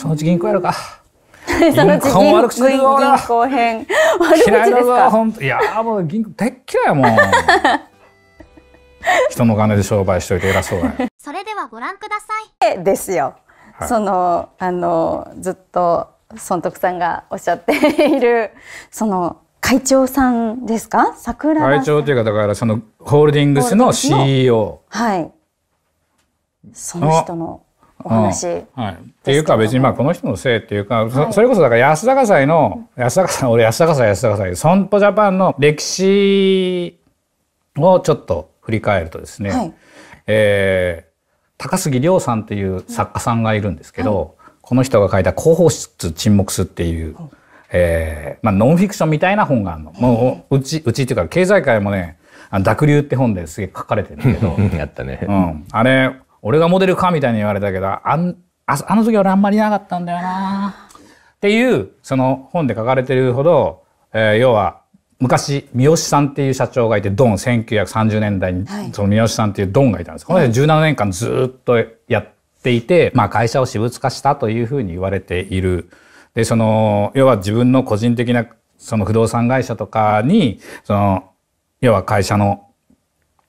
そのうち銀行やるか。そのうち銀行悪く銀行編。悪口ですか。本当いやもう銀行大っ嫌いやもん。人の金で商売しといて偉そうや。それではご覧ください。ですよ。はい、そのあのずっと孫徳さんがおっしゃっているその会長さんですか桜会長というかだからそのホールディングスの CEO はいその人の話、うんはい、っていうか別にまあこの人のせいっていうか、はい、それこそだから安高祭の安高祭俺安高祭安高祭損保ジャパンの歴史をちょっと振り返るとですね、はい、えー、高杉亮さんっていう作家さんがいるんですけど、はい、この人が書いた「広報室沈黙す」っていう、はい、えー、まあ、ノンフィクションみたいな本があるの。もううちうちっていうか経済界もね「あの濁流」って本ですげえ書かれてるんだけど やったね、うん、あれ俺がモデルかみたいに言われたけどあんああの時俺あんまりいなかったんだよなっていうその本で書かれてるほど、えー、要は昔三好さんっていう社長がいてドン1930年代にその三好さんっていうドンがいたんです、はい、この人17年間ずっとやっていて、まあ、会社を私物化したというふうに言われている。でその要は自分の個人的なその不動産会社とかにその要は会社の、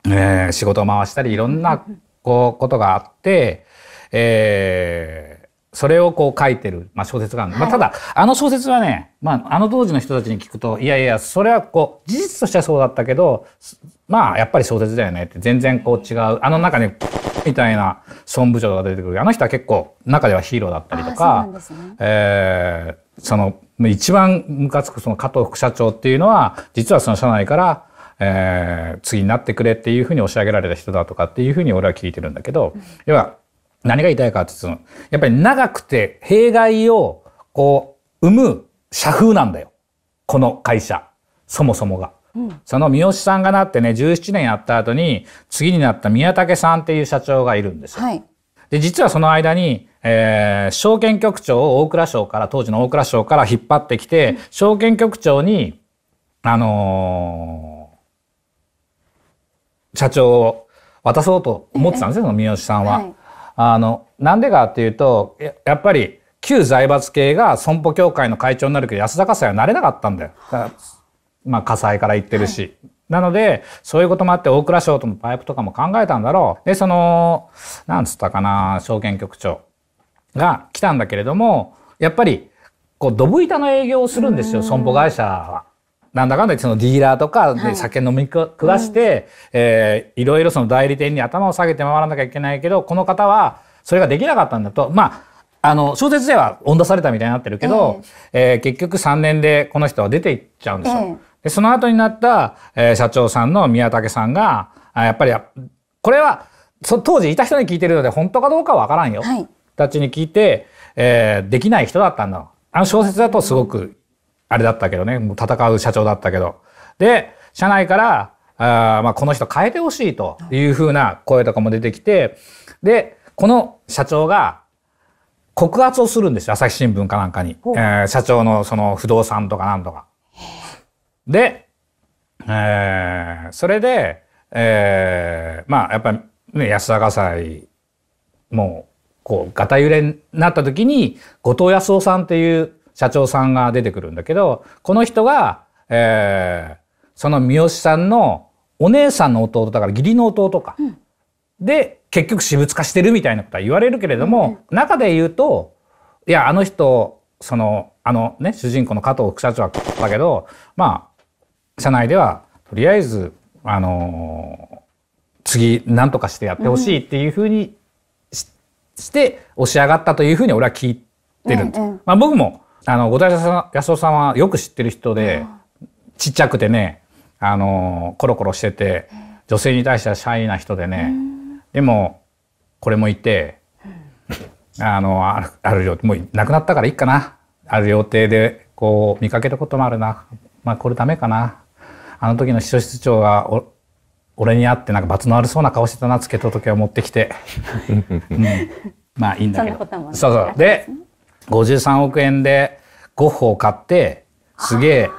えー、仕事を回したりいろんなこうことがあって、えー、それをこう書いてる、まあ、小説がある、まあ、ただあの小説はね、まあ、あの当時の人たちに聞くといやいやそれはこう事実としてはそうだったけどまあやっぱり小説だよねって全然こう違うあの中にみたいな孫部長が出てくるあの人は結構中ではヒーローだったりとかえねえー、その一番ムカつくその加藤副社長っていうのは実はその社内からえー、次になってくれっていうふうに押し上げられた人だとかっていうふうに俺は聞いてるんだけど、要は何が言いたいかって言うと、やっぱり長くて弊害をこう生む社風なんだよ。この会社。そもそもが。うん、その三好さんがなってね、17年やった後に、次になった宮武さんっていう社長がいるんですよ。はい、で、実はその間に、えー、証券局長を大蔵省から、当時の大蔵省から引っ張ってきて、うん、証券局長に、あのー社長を渡そうと思ってたんですよ、その三好さんは。はい、あの、なんでかっていうと、やっぱり旧財閥系が損保協会の会長になるけど安田火災はなれなかったんだよ。だまあ火災から言ってるし。はいなので、そういうこともあって、大蔵省とのパイプとかも考えたんだろう。で、その、なんつったかな、証券局長が来たんだけれども、やっぱり、こう、ドブ板の営業をするんですよ、損保会社は。なんだかんだそのディーラーとかで酒飲みわして、はいうんえー、いろいろその代理店に頭を下げて回らなきゃいけないけど、この方はそれができなかったんだと、まあ、あの、小説では恩出されたみたいになってるけど、えー、えー、結局3年でこの人は出ていっちゃうんですよ。えー、でその後になった、えー、社長さんの宮武さんが、あやっぱり、これは、そ当時いた人に聞いてるので、本当かどうかわからんよ。はい、たちに聞いて、えー、できない人だったんだあの小説だとすごくあれだったけどね、もう戦う社長だったけど。で、社内から、あまあ、この人変えてほしいというふうな声とかも出てきて、で、この社長が告発をするんですよ。朝日新聞かなんかに。えー、社長のその不動産とかなんとか。で、えー、それで、えー、まあ、やっぱり、ね、安田火災も、こう、ガタ揺れになった時に、後藤康夫さんっていう社長さんが出てくるんだけど、この人が、えー、その三好さんのお姉さんの弟だから義理の弟か。うん、で、結局私物化してるみたいなことは言われるけれども、うん、中で言うと、いや、あの人、その、あのね、主人公の加藤副社長はだけど、まあ、社内では、とりあえず、あのー、次、何とかしてやってほしいっていうふうにしうん、して、押し上がったというふうに俺は聞いてるんです。うんうん、まあ僕も、あの、後田安夫さんはよく知ってる人で、ちっちゃくてね、あの、コロコロしてて、女性に対してはシャイな人でね、でも、これもいて、あの、ある料もう亡くなったからいいかな。ある予定で、こう、見かけたこともあるな。まあ、これダメかな。あの時の秘書室長が、俺に会ってなんか罰の悪そうな顔してたな、つけた時を持ってきて。うん、まあいいんだけど。そんなこともそうそう。で、53億円でゴッホを買ってすげえ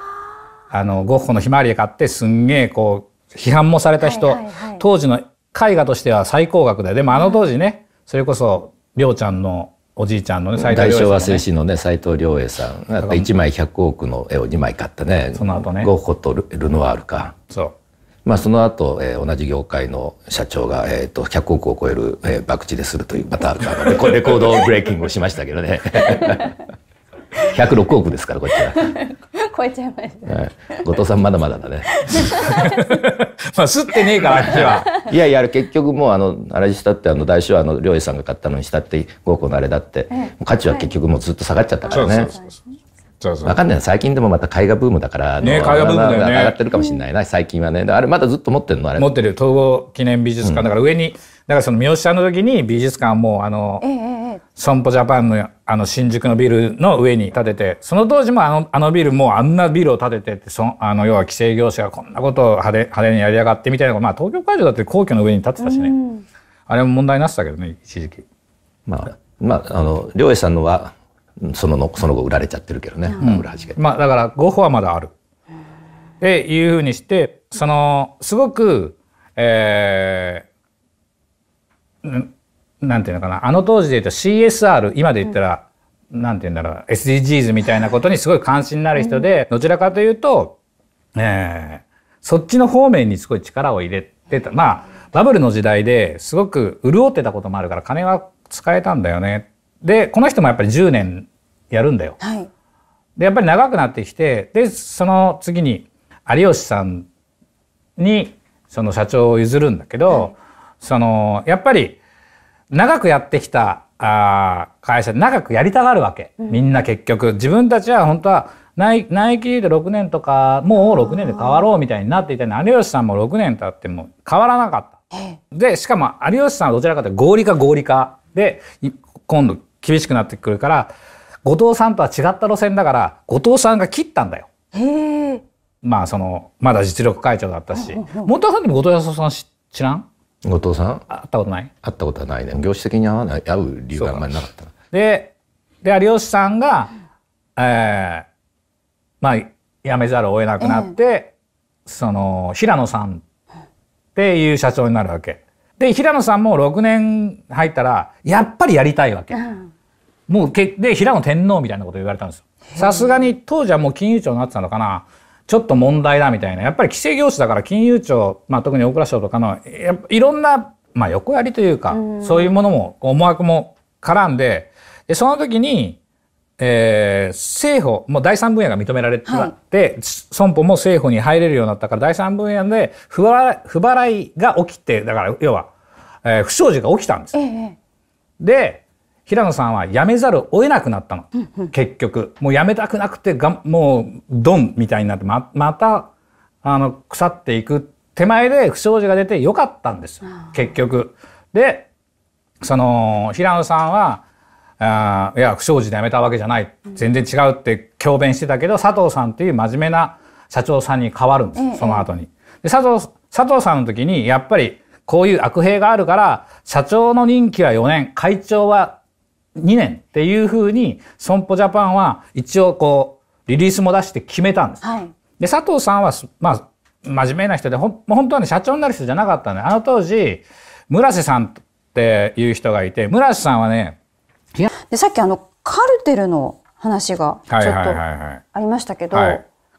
あのゴッホの「ひまわり」買ってすんげえこう批判もされた人、はいはいはい、当時の絵画としては最高額ででもあの当時ね、うん、それこそ亮ちゃんのおじいちゃんのね斎藤大昭和精神のね斎藤亮栄さんが1枚100億の絵を2枚買ってねその後ねゴッホとルノワールか。そうまあ、その後、えー、同じ業界の社長が、えーと、と100億を超える、えー、博打でするというまたレコ レコードブレーキングをしましたけどね106 億ですからこっちは。超えちゃいました、はい、後藤さんまだまだだねまあすってねえからあっちはいやいや結局もうあのあれしたってあの大賞あの漁師さんが買ったのにしたって豪個のあれだって、価値は結局もうずっと下がっちゃったからね。はいわかんない最近でもまた絵画ブームだからね絵画ブームだよね、上がってるかもしれないな最近はねあれまだずっと持ってるのあれ持ってる統合記念美術館、だから上にだからその三好さんの時に美術館もあの、ええ、損保ジャパンのあの新宿のビルの上に建ててその当時もあのあのビルもうあんなビルを建ててってそあの要は規制業者がこんなことを派手派手にやりやがってみたいなまあ東京会場だって皇居の上に建てたしね、うん、あれも問題になってたけどね一時期。まあまあ、あの、両栄さんのは、そののその後売られちゃってるけどね、うん、まあ、だからゴッホはまだあるっていうふうにしてそのすごく、えー、なんていうのかなあの当時で言うと CSR 今で言ったら、うん、なんて言うんだろう SDGs みたいなことにすごい関心になる人で、どちらかというと、えー、そっちの方面にすごい力を入れてたまあバブルの時代ですごく潤ってたこともあるから金は使えたんだよね。でこの人もやっぱり10年やるんだよ。はい、でやっぱり長くなってきてでその次に有吉さんにその社長を譲るんだけど、はい、そのやっぱり長くやってきたあ会社長くやりたがるわけ、みんな結局自分たちは本当は内内規で6年とかもう6年で変わろうみたいになっていたのに有吉さんも6年経っても変わらなかった。でしかも有吉さんはどちらかというと合理化合理化で今度厳しくなってくるから後藤さんとは違った路線だから後藤さんが切ったんだよ。へえ。まあそのまだ実力会長だったし本田さんも後藤さん知らん後藤さん会ったことない会ったことはないね業種的に会わないう理由があんまりなかったでで有吉さんが、えー、まあ辞めざるを得なくなって、えー、その平野さんっていう社長になるわけで平野さんも6年入ったらやっぱりやりたいわけ、うん、もうけで平野天皇みたいなこと言われたんですよ。さすがに当時はもう金融庁になってたのかな。ちょっと問題だみたいな。やっぱり規制業種だから金融庁、まあ、特に大蔵省とかの、いろんな、まあ、横やりというか、うそういうものも、思惑も絡んで、で、その時に、えー、政府、もう第三分野が認められて、はい、損保も政府に入れるようになったから、第三分野で不払いが起きて、だから、要は、えー、不祥事が起きたんです。ええ、で、平野さんは辞めざるを得なくなったの、うんうん、結局もう辞めたくなくてがもうドンみたいになってままたあの腐っていく手前で不祥事が出てよかったんですよ結局。でその平野さんはあいや不祥事で辞めたわけじゃない全然違うって強弁してたけど佐藤さんっていう真面目な社長さんに変わるんです、その後に。で佐藤佐藤さんの時にやっぱりこういう悪弊があるから社長の任期は4年会長は2年っていうふうに、損保ジャパンは一応こう、リリースも出して決めたんです。はい、で、佐藤さんは、まあ、真面目な人で、ほん、本当はね、社長になる人じゃなかったんで、あの当時、村瀬さんっていう人がいて、村瀬さんはね、いでさっきあの、カルテルの話がちょっとありましたけど、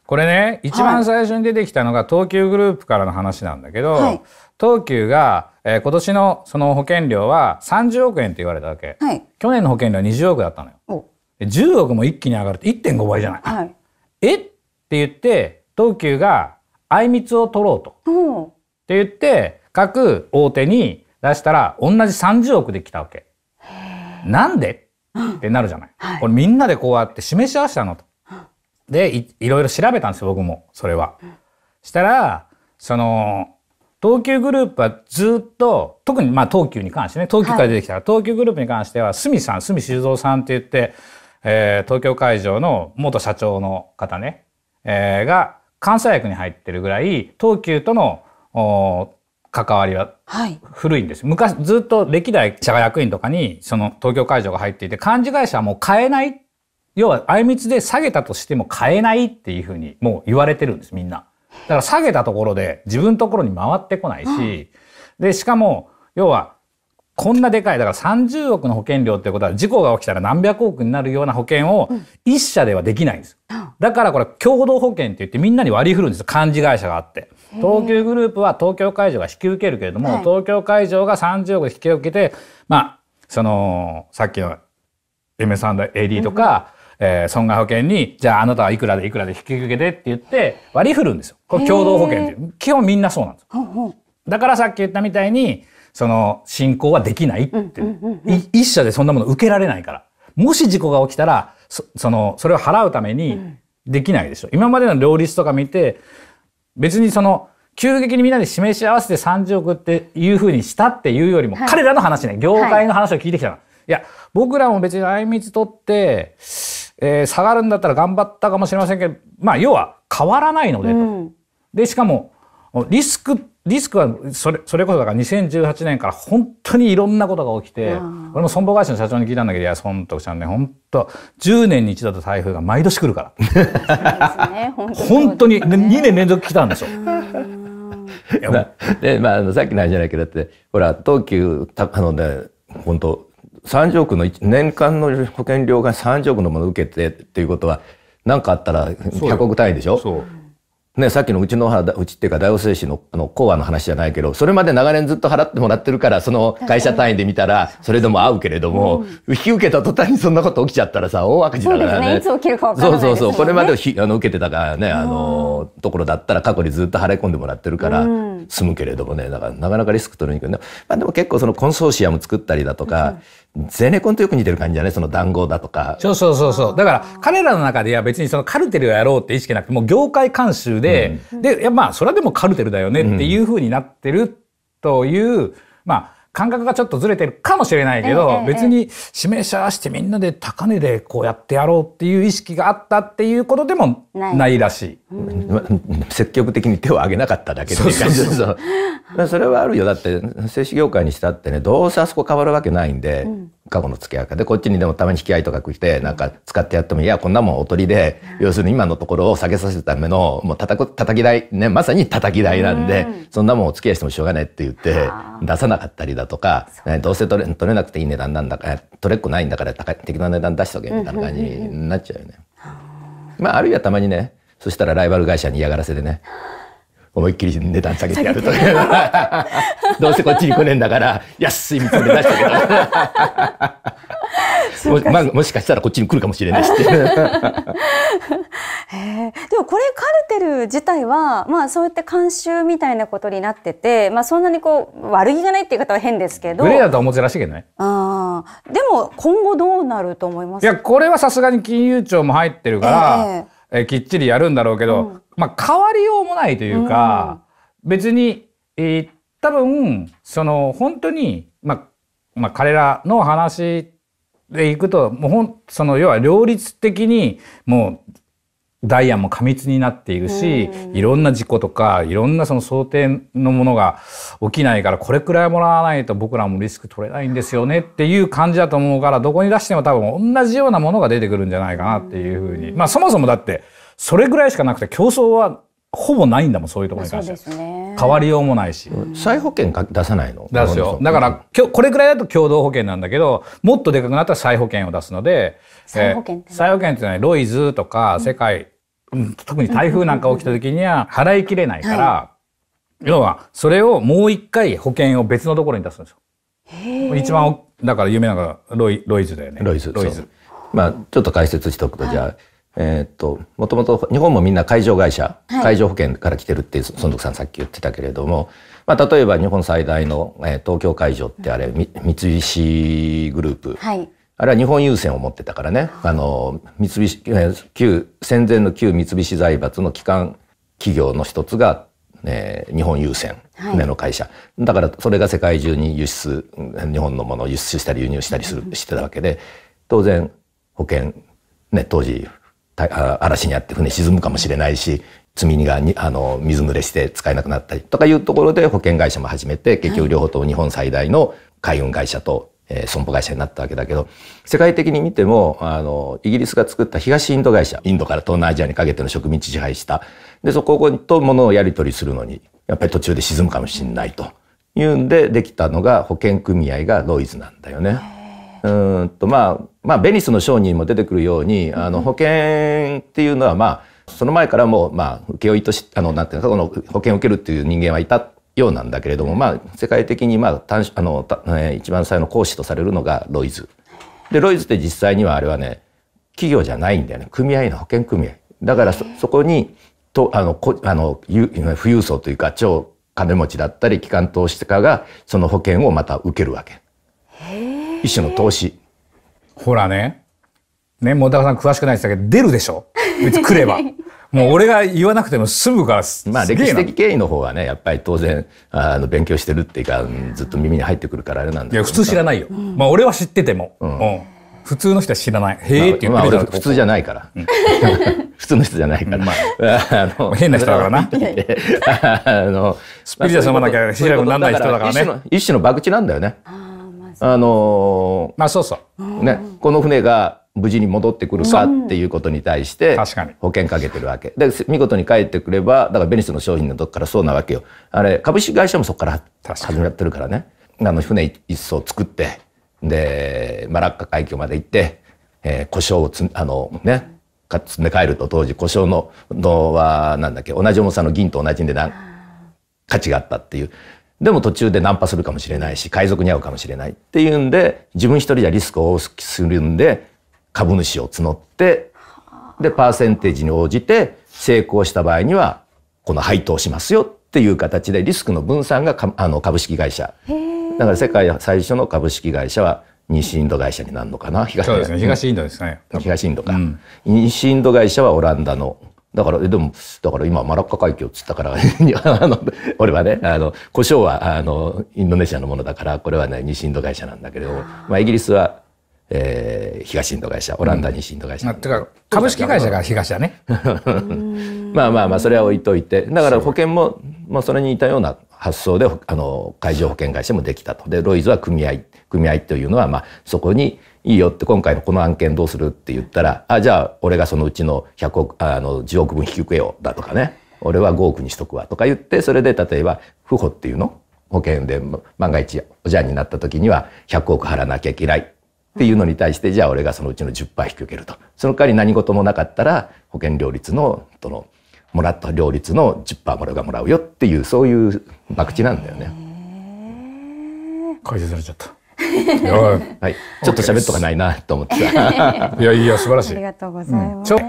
これね、一番最初に出てきたのが東急グループからの話なんだけど、はい、東急がえー、今年のその保険料は30億円って言われたわけ、はい、去年の保険料は20億だったのよ10億も一気に上がると1.5倍じゃない、はい、えって言って東急があいみつを取ろうとって言って各大手に出したら同じ30億で来たわけなんでってなるじゃない、はい、これみんなでこうやって示し合わせたのとでいろいろ調べたんですよ僕もそれは、したらその東急グループはずっと、特にまあ東急に関してね、東急から出てきた、はい、東急グループに関しては、鷲見さん、鷲見修造さんって言って、えー、東京会場の元社長の方ね、えー、が関西役に入ってるぐらい、東急との関わりは古いんです、はい、昔ずっと歴代社外役員とかにその東京会場が入っていて幹事会社はもう変えない要はあいみつで下げたとしても変えないっていうふうにもう言われてるんですみんな。だから下げたところで自分のところに回ってこないし、で、しかも、要は、こんなでかい、だから30億の保険料ってことは、事故が起きたら何百億になるような保険を一社ではできないんです。だからこれ、共同保険って言ってみんなに割り振るんです幹事会社があって。東急グループは東京会場が引き受けるけれども、はい、東京会場が30億引き受けて、まあ、その、さっきの M3 の AD とか、うんえー、損害保険に、じゃああなたはいくらでいくらで引き受けてって言って割り振るんですよ。これ共同保険っていう。基本みんなそうなんですよ。だからさっき言ったみたいに、その、進行はできないって一社でそんなもの受けられないから。もし事故が起きたら、そその、それを払うためにできないでしょ。今までの両立とか見て、別にその、急激にみんなで示し合わせて30億っていうふうにしたっていうよりも、はい、彼らの話ね、業界の話を聞いてきたの、はい。いや、僕らも別にあいみつ取って、えー、下がるんだったら頑張ったかもしれませんけど、まあ、要は変わらないのでと。うん、で、しかも、リスク、リスクはそれ、それこそだから2018年から本当にいろんなことが起きて、俺も損保会社の社長に聞いたんだけど、いや、損徳ちゃんね、本当10年に一度と台風が毎年来るから。ね、本当に、ね、2年連続来たんでしょ。で、まあ、さっきの話じゃないけど、だって、ほら、東急、たあのね、本当30億の年間の保険料が30億のものを受けてっていうことは何かあったら100億単位でしょうね、さっきのうちの原うちっていうか大王製紙のあの講和の話じゃないけどそれまで長年ずっと払ってもらってるからその会社単位で見たらそれでも合うけれども、うん、引き受けた途端にそんなこと起きちゃったらさ大赤字だからね、ね、そうそうそうこれまでひあの受けてたからねあのところだったら過去にずっと払い込んでもらってるから、うん済むけれどもね、なかなかリスク取るにくいまあでも結構そのコンソーシアム作ったりだとか、ゼネコンとよく似てる感じだね、その談合だとか。そうそうそうそう。だから彼らの中では別にそのカルテルをやろうって意識なくて、もう業界慣習で、うん、で、まあそれはでもカルテルだよねっていうふうになってるという、まあ感覚がちょっとずれてるかもしれないけど、別に指名者してみんなで高値でこうやってやろうっていう意識があったっていうことでもないらしい。積極的に手を挙げなかっただけっていうで それはあるよだって製紙業界にしたってねどうせあそこ変わるわけないんで、過去の付き合いでこっちにでもたまに引き合いとか来てなんか使ってやってもいやこんなもんおとりで、要するに今のところを下げさせるためのもう叩く叩き台ねまさに叩き台なんで、そんなもんお付き合いしてもしょうがないって言って出さなかったりだとか、どうせ取れ取れなくていい値段なんだから取れっこないんだから高い適当な値段出しとけみたいな感じになっちゃうよね。まああるいはたまにねそしたらライバル会社に嫌がらせでね思いっきり値段下げてやるとうどうせこっちに来ねえんだから安い見積もり出したけども,、まあ、もしかしたらこっちに来るかもしれないしって でもこれカルテル自体は、まあ、そうやって慣習みたいなことになってて、まあ、そんなにこう悪気がないっていう方は変ですけどグレーだとて珍しいけどねあでも今後どうなると思いますいやこれはさすがに金融庁も入ってるから、えーえきっちりやるんだろうけど、うん、まあ変わりようもないというか、うん、別に、えー、多分その本当に、まあ、まあ彼らの話でいくともうほんその要は両立的にもうダイヤも過密になっているし、いろんな事故とかいろんなその想定のものが起きないからこれくらいもらわないと僕らもリスク取れないんですよねっていう感じだと思うからどこに出しても多分同じようなものが出てくるんじゃないかなっていうふうに、まあそもそもだってそれぐらいしかなくて競争はほぼないんだもんそういうところに関して、ね、変わりようもないし再保険出さないの出すよだからこれくらいだと共同保険なんだけどもっとでかくなったら再保険を出すので再保険って、えー、再保険っていのはロイズとか世界特に台風なんか起きた時には払いきれないから、はい、要はそれをもう一回保険を別のところに出すんですよ。一番だから有名なのがロイロイズだよね。ロイズ。ロイズ。まあちょっと解説しておくと、じゃあ、はい、えっ、と、もともと日本もみんな海上会社、はい、海上保険から来てるって孫徳さんさっき言ってたけれども、まあ例えば日本最大の、えー、東京海上ってあれ、三菱グループ。はいあれは日本郵船を持ってたからね、あの、三菱、旧、戦前の旧三菱財閥の機関企業の一つが、えー、日本郵船、船の会社。だから、それが世界中に輸出、日本のものを輸出したり輸入したりする、してたわけで、当然、保険、ね、当時、嵐にあって船沈むかもしれないし、積み荷があの水濡れして使えなくなったりとかいうところで保険会社も始めて、結局両方とも日本最大の海運会社とえー、損保会社になったわけだけど、世界的に見ても、あの、イギリスが作った東インド会社、インドから東南アジアにかけての植民地支配した。で、そこと物をやり取りするのに、やっぱり途中で沈むかもしれないと。いうんで、できたのが保険組合がロイズなんだよね。うんと、まあ、まあ、ベニスの商人も出てくるように、あの、保険っていうのは、まあ、その前からもう、まあ、請負とし、あの、なんていうか、この保険を受けるっていう人間はいたようなんだけれども、まあ、世界的に、まあ、単あの一番最の講師とされるのがロイズ。でロイズって実際にはあれはね企業じゃないんだよね組合の保険組合。だからそこにとあのこあの富裕層というか超金持ちだったり機関投資家がその保険をまた受けるわけ。一種の投資。ほらね。ね、もう高さん詳しくないですけど、出るでしょ。別に来れば。もう俺が言わなくても済むからまあ歴史的経緯の方はねやっぱり当然あの勉強してるっていうかずっと耳に入ってくるからあれなんだけどいや普通知らないよ、うん、まあ俺は知ってても、うん、普通の人は知らない。へえって言ってる、まあ、普通じゃないから。普通の人じゃないから。まあ、あの変な人だからな。あのスピリチュアル飲まなきゃ知らなくならない人だからね。一種の博打なんだよね。あのまあそうそう。ねこの船が無事に戻ってくるかっていうことに対して保険かけてるわけで見事に帰ってくればだからベニスの商品のとこからそうなわけよあれ株式会社もそこから始まってるからねあの船一艘作ってでマラッカ海峡まで行って、えー、障をつあのね積んで帰ると当時故障ののはなんだっけ同じ重さの銀と同じでな価値があったっていうでも途中でナンパするかもしれないし海賊に会うかもしれないっていうんで自分一人じゃリスクを多するんで株主を募って、で、パーセンテージに応じて成功した場合には、この配当しますよっていう形でリスクの分散があの株式会社。だから世界最初の株式会社は西インド会社になるのかな東そうですね。東インドですね。東インドか、うん、西インド会社はオランダの。だから、でも、だから今、マラッカ海峡っつったから あの、俺はね、あの、胡椒は、あの、インドネシアのものだから、これはね、西インド会社なんだけど、まあ、イギリスはえー、東インド会社オランダ西インド会社、うん、か株式会社が東だね まあまあまあそれは置いといてだから保険もまあそれに似たような発想であの海上保険会社もできたとでロイズは組合組合というのは、まあ、そこにいいよって今回のこの案件どうするって言ったらあじゃあ俺がそのうちの100億あの10億分引き受けようだとかね俺は5億にしとくわとか言ってそれで例えば不保っていうの保険で万が一おじゃんになった時には100億払わなきゃいけないっていうのに対してじゃあ俺がそのうちの10倍引き受けるとその代わり何事もなかったら保険料率のそのもらった料率の10%もらうがもらうよっていうそういう博打なんだよね。解善されちゃった。はい、ちょっと喋っとかないなと思ってた。いやいや 素晴らしい。ありがとうございます。うん、い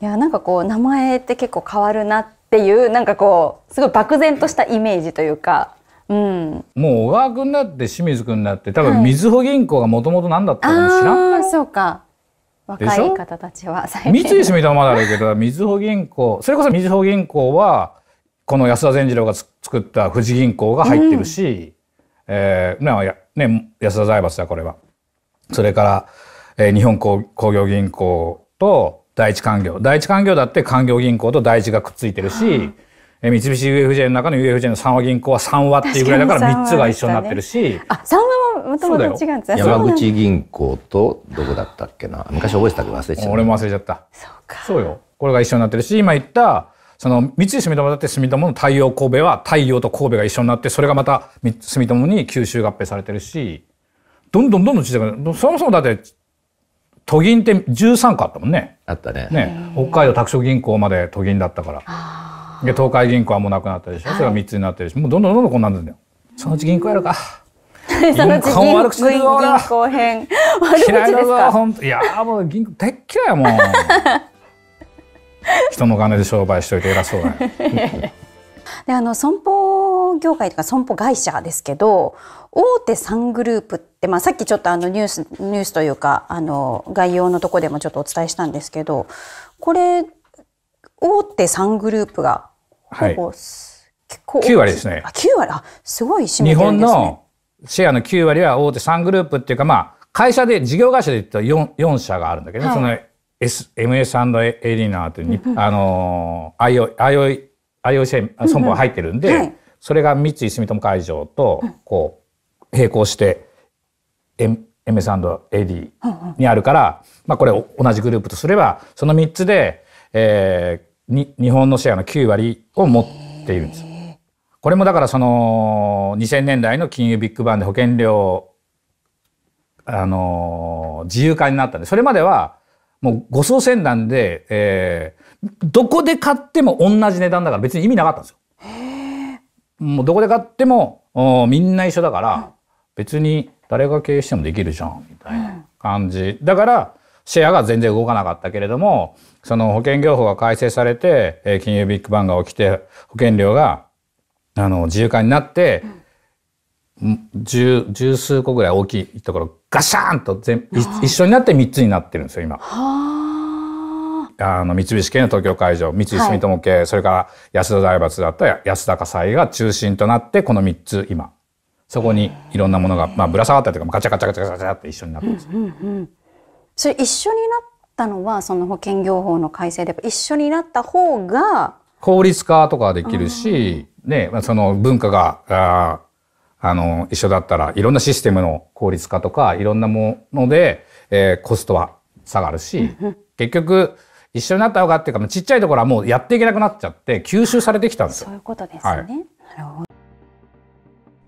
やなんかこう名前って結構変わるなっていうなんかこうすごい漠然としたイメージというか。うん、もう小川君だって清水君だって多分みずほ銀行がもともと何だったかも知らん、はい、そうか若い方たちは三井住友まだあるけどみずほ銀行それこそみずほ銀行はこの安田善次郎が作った富士銀行が入ってるし、うん、えー、まあね、安田財閥だこれは。それから、えー、日本工業銀行と第一官業第一官業だって官業銀行と第一がくっついてるし。三菱 UFJ の中の UFJ の三和銀行は三和っていうぐらいだから三つが一緒になってるし、ね、あ三和ももともと違うんです山口銀行とどこだったっけな昔覚えてたけど忘れちゃった俺も忘れちゃったそうかそうよこれが一緒になってるし今言ったその三井住友だって住友の太陽神戸は太陽と神戸が一緒になってそれがまた住友に吸収合併されてるしどんどんどんどん小さくなるそもそもだって都銀って13個あったもんねあったねね北海道拓殖銀行まで都銀だったから。で東海銀行はもうなくなったでしょ、はい、それが3つになってるしもうどんどんどんどんこんなんですよそのうち銀行やるか そのうち銀悪銀行編悪口ですかほんいやもう銀行てっきいやもん 人の金で商売しといて偉そうだ であの損保業界とか損保会社ですけど大手3グループって、まあ、さっきちょっとあのニュースニュースというかあの概要のとこでもちょっとお伝えしたんですけどこれ大手3グループがはい、結構9割ですね。あ九割あすごい、ね、日本のシェアの9割は大手3グループっていうかまあ会社で事業会社で言ったら 4, 4社があるんだけど、ね、はい、その S、MS&A エリナーってう、うんうん、あの IO IO IOC 損保が入ってるんで、うんそれが三井住友海上とこう並行して MS&AD にあるから、まあ、これ同じグループとすればその3つで、えに日本のシェアの9割を持っているんです。これもだからその2000年代の金融ビッグバンで保険料あの自由化になったんでそれまではもう護層船なんで、えー、どこで買っても同じ値段だから別に意味なかったんですよ。もうどこで買ってもおみんな一緒だから、別に誰が経営してもできるじゃんみたいな感じ、だからシェアが全然動かなかったけれどもその保険業法が改正されて、金融ビッグバンが起きて、保険料が、あの、自由化になって、十、うん、十数個ぐらい大きいところ、ガシャーンと全、一緒になって3つになってるんですよ、今。あの、三菱系の東京会場、三井住友系、はい、それから安田財閥だった安田火災が中心となって、この3つ、今。そこにいろんなものが、まあ、ぶら下がったりとか、ガチャガチャガチャガチャって一緒になってます、うんうんうん。それ一緒になったのはその保険業法の改正で一緒になった方が効率化とかできるし、ね、その文化がああの一緒だったらいろんなシステムの効率化とかいろんなもので、えー、コストは下がるし結局一緒になった方がっていうかちっちゃいところはもうやっていけなくなっちゃって吸収されてきたんですよ。そういうことですね、はい、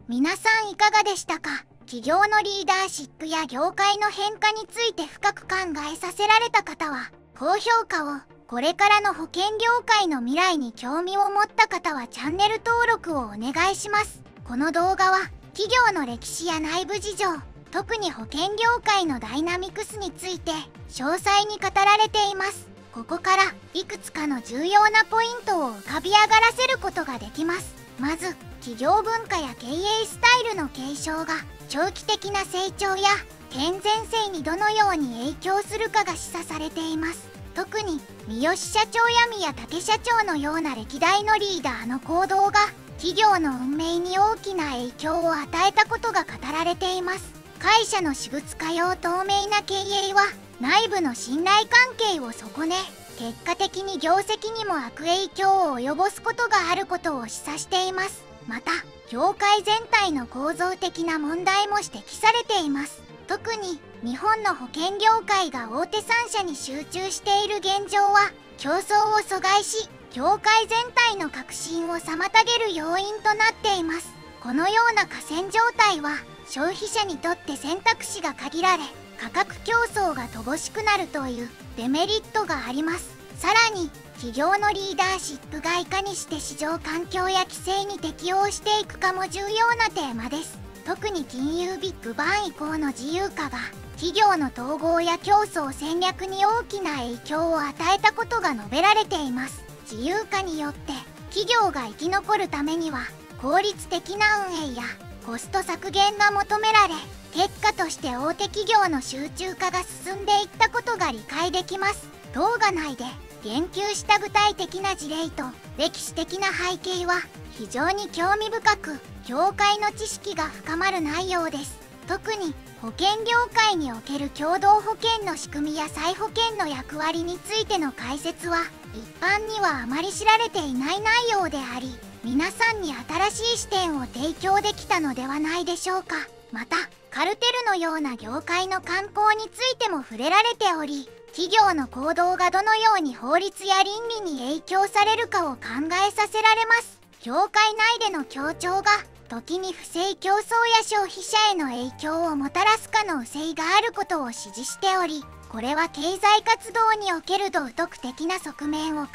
皆さんいかがでしたか企業のリーダーシップや業界の変化について深く考えさせられた方は高評価をこれからの保険業界の未来に興味を持った方はチャンネル登録をお願いしますこの動画は企業の歴史や内部事情特に保険業界のダイナミクスについて詳細に語られていますここからいくつかの重要なポイントを浮かび上がらせることができますまず企業文化や経営スタイルの継承が長期的な成長や健全性にどのように影響するかが示唆されています特に三好社長や宮武社長のような歴代のリーダーの行動が企業の運命に大きな影響を与えたことが語られています会社の私物化用透明な経営は内部の信頼関係を損ね結果的に業績にも悪影響を及ぼすことがあることを示唆していますまた業界全体の構造的な問題も指摘されています特に日本の保険業界が大手3社に集中している現状は競争を阻害し業界全体の革新を妨げる要因となっていますこのような河川状態は消費者にとって選択肢が限られ価格競争が乏しくなるというデメリットがありますさらに企業のリーダーシップがいかにして市場環境や規制に適応していくかも重要なテーマです特に金融ビッグバン以降の自由化が企業の統合や競争戦略に大きな影響を与えたことが述べられています自由化によって企業が生き残るためには効率的な運営やコスト削減が求められ結果として大手企業の集中化が進んでいったことが理解できます。動画内で言及した具体的な事例と歴史的な背景は非常に興味深く教会の知識が深まる内容です特に保険業界における共同保険の仕組みや再保険の役割についての解説は一般にはあまり知られていない内容であり皆さんに新しい視点を提供できたのではないでしょうかまたカルテルのような業界の観光についても触れられており企業の行動がどのように法律や倫理に影響されるかを考えさせられます業界内での協調が時に不正競争や消費者への影響をもたらすかの不正があることを支持しておりこれは経済活動における道徳的な側面を考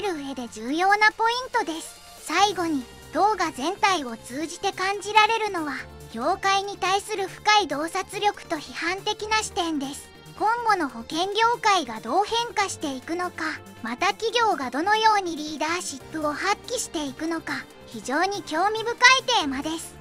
える上で重要なポイントです最後に動画全体を通じて感じられるのは業界に対する深い洞察力と批判的な視点です今後の保険業界がどう変化していくのかまた企業がどのようにリーダーシップを発揮していくのか非常に興味深いテーマです